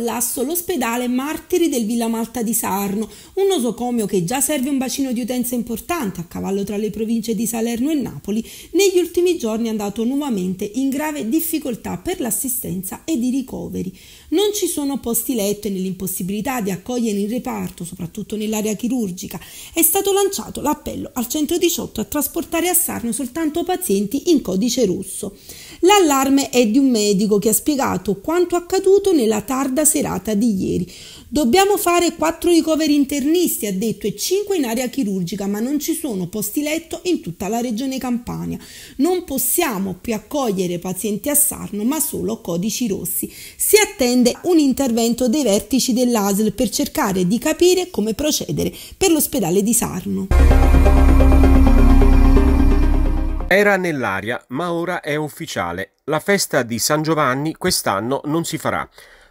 collasso l'ospedale Martiri del Villa Malta di Sarno, un nosocomio che già serve un bacino di utenza importante a cavallo tra le province di Salerno e Napoli, negli ultimi giorni è andato nuovamente in grave difficoltà per l'assistenza ed i ricoveri. Non ci sono posti letto e nell'impossibilità di accogliere il reparto, soprattutto nell'area chirurgica, è stato lanciato l'appello al 118 a trasportare a Sarno soltanto pazienti in codice russo. L'allarme è di un medico che ha spiegato quanto accaduto nella tarda serata di ieri. Dobbiamo fare quattro ricoveri internisti, ha detto, e cinque in area chirurgica, ma non ci sono posti letto in tutta la regione Campania. Non possiamo più accogliere pazienti a Sarno, ma solo codici rossi. Si attende un intervento dei vertici dell'ASL per cercare di capire come procedere per l'ospedale di Sarno. Era nell'aria, ma ora è ufficiale. La festa di San Giovanni quest'anno non si farà.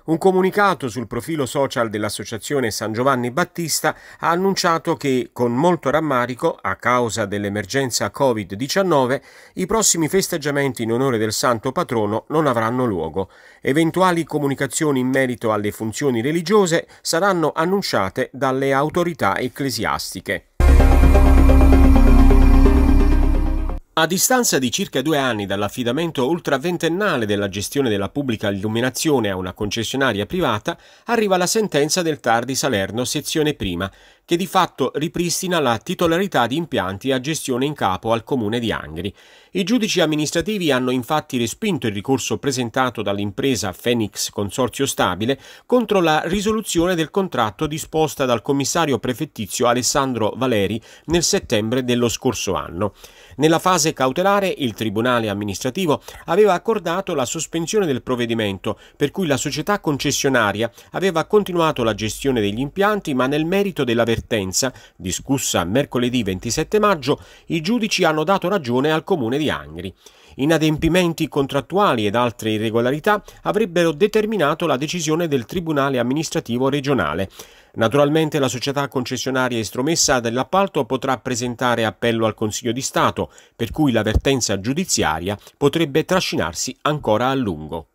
Un comunicato sul profilo social dell'Associazione San Giovanni Battista ha annunciato che, con molto rammarico, a causa dell'emergenza Covid-19, i prossimi festeggiamenti in onore del Santo Patrono non avranno luogo. Eventuali comunicazioni in merito alle funzioni religiose saranno annunciate dalle autorità ecclesiastiche. A distanza di circa due anni dall'affidamento ultraventennale della gestione della pubblica illuminazione a una concessionaria privata, arriva la sentenza del TAR di Salerno, sezione prima, che di fatto ripristina la titolarità di impianti a gestione in capo al comune di Angri. I giudici amministrativi hanno infatti respinto il ricorso presentato dall'impresa Fenix Consorzio Stabile contro la risoluzione del contratto disposta dal commissario prefettizio Alessandro Valeri nel settembre dello scorso anno. Nella fase fase cautelare il Tribunale amministrativo aveva accordato la sospensione del provvedimento, per cui la società concessionaria aveva continuato la gestione degli impianti, ma nel merito dell'avvertenza, discussa mercoledì 27 maggio, i giudici hanno dato ragione al Comune di Angri inadempimenti contrattuali ed altre irregolarità avrebbero determinato la decisione del Tribunale amministrativo regionale. Naturalmente la società concessionaria estromessa dell'appalto potrà presentare appello al Consiglio di Stato, per cui la vertenza giudiziaria potrebbe trascinarsi ancora a lungo.